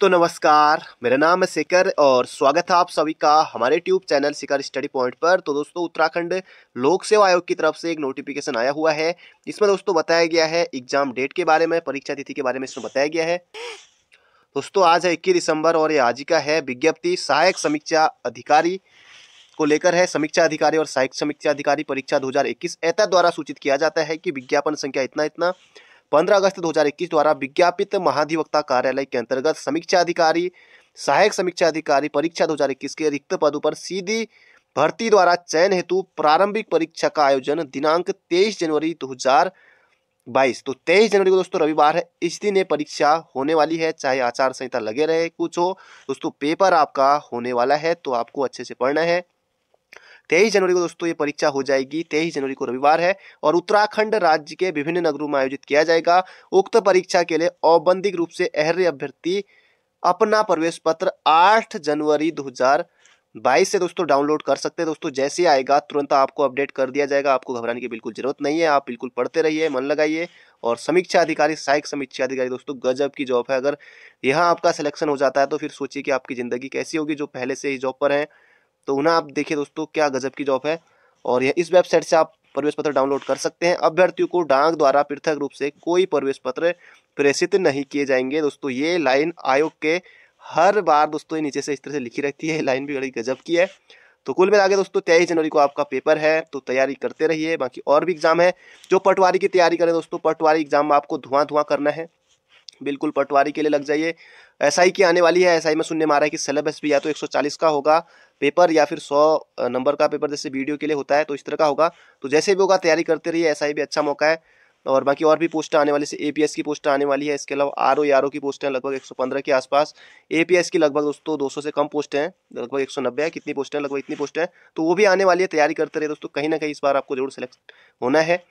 तो नमस्कार मेरा नाम है शेखर और स्वागत है आप सभी का हमारे tube channel Shikhar study point पर तो दोस्तों उत्तराखंड लोक सेवा आयोग की तरफ से एक नोटिफिकेशन आया हुआ है इसमें दोस्तों बताया गया है एग्जाम डेट के बारे में परीक्षा तिथि के बारे में इसमें बताया गया है दोस्तों आज है इक्कीस दिसंबर और ये आज का है विज्ञप्ति सहायक समीक्षा अधिकारी को लेकर है समीक्षा अधिकारी और सहायक समीक्षा अधिकारी परीक्षा 2021 एता द्वारा सूचित किया जाता है कि विज्ञापन संख्या इतना इतना पंद्रह अगस्त 2021 द्वारा विज्ञापित महाधिवक्ता कार्यालय के अंतर्गत समीक्षा अधिकारी सहायक समीक्षा अधिकारी परीक्षा 2021 के रिक्त पदों पर सीधी भर्ती द्वारा चयन हेतु प्रारंभिक परीक्षा का आयोजन दिनांक 23 जनवरी 2022 तो 23 जनवरी को दोस्तों रविवार है इस दिन ये परीक्षा होने वाली है चाहे आचार संहिता लगे रहे कुछ हो दोस्तों पेपर आपका होने वाला है तो आपको अच्छे से पढ़ना है तेईस जनवरी को दोस्तों ये परीक्षा हो जाएगी तेईस जनवरी को रविवार है और उत्तराखंड राज्य के विभिन्न नगरों में आयोजित किया जाएगा उक्त परीक्षा के लिए औबंधिक रूप से अहर्य अभ्यर्थी अपना प्रवेश पत्र आठ जनवरी दो बाईस से दोस्तों डाउनलोड कर सकते हैं दोस्तों जैसे आएगा तुरंत आपको अपडेट कर दिया जाएगा आपको घबराने की बिल्कुल जरूरत नहीं है आप बिल्कुल पढ़ते रहिए मन लगाइए और समीक्षा अधिकारी सहायक समीक्षा अधिकारी दोस्तों गजब की जॉब है अगर यहाँ आपका सिलेक्शन हो जाता है तो फिर सोचिए कि आपकी ज़िंदगी कैसी होगी जो पहले से ही जॉब पर हैं तो उन्हें आप देखिए दोस्तों क्या गजब की जॉब है और यह इस वेबसाइट से आप प्रवेश पत्र डाउनलोड कर सकते हैं अभ्यर्थियों को डाक द्वारा पृथक रूप से कोई प्रवेश पत्र प्रेषित नहीं किए जाएंगे दोस्तों ये लाइन आयोग के हर बार दोस्तों नीचे से इस तरह से लिखी रहती है लाइन भी बड़ी गजब की है तो कुल मिला के दोस्तों तेईस जनवरी को आपका पेपर है तो तैयारी करते रहिए बाकी और भी एग्जाम है जो पटवारी की तैयारी करें दोस्तों पटवारी एग्जाम में आपको धुआं धुआं करना है बिल्कुल पटवारी के लिए लग जाइए एसआई की आने वाली है एसआई में सुनने में आ रहा है कि सिलेबस भी या तो 140 का होगा पेपर या फिर 100 नंबर का पेपर जैसे वीडियो के लिए होता है तो इस तरह का होगा तो जैसे भी होगा तैयारी करते रहिए एसआई भी अच्छा मौका है और बाकी और भी पोस्टें आने वाली से एपीएस की पोस्टें आने वाली है इसके अलावा आर ओ आर की पोस्टें लगभग पंद्रह के आसपास एस की लगभग दोस्तों सौ से कम पोस्टें हैं लगभग 190 है कितनी पोस्टें लगभग इतनी पोस्टें हैं तो वो भी आने वाली है तैयारी करते रहे दोस्तों कहीं ना कहीं इस बार आपको जरूर सेलेक्ट होना है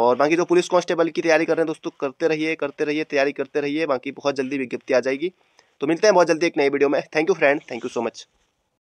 और बाकी जो पुलिस कांस्टेबल की तैयारी कर रहे हैं दोस्तों करते रहिए करते रहिए तैयारी करते रहिए बाकी बहुत जल्दी विज्ञप्ति आ जाएगी तो मिलते हैं बहुत जल्दी एक नई वीडियो में thank you friend thank you so much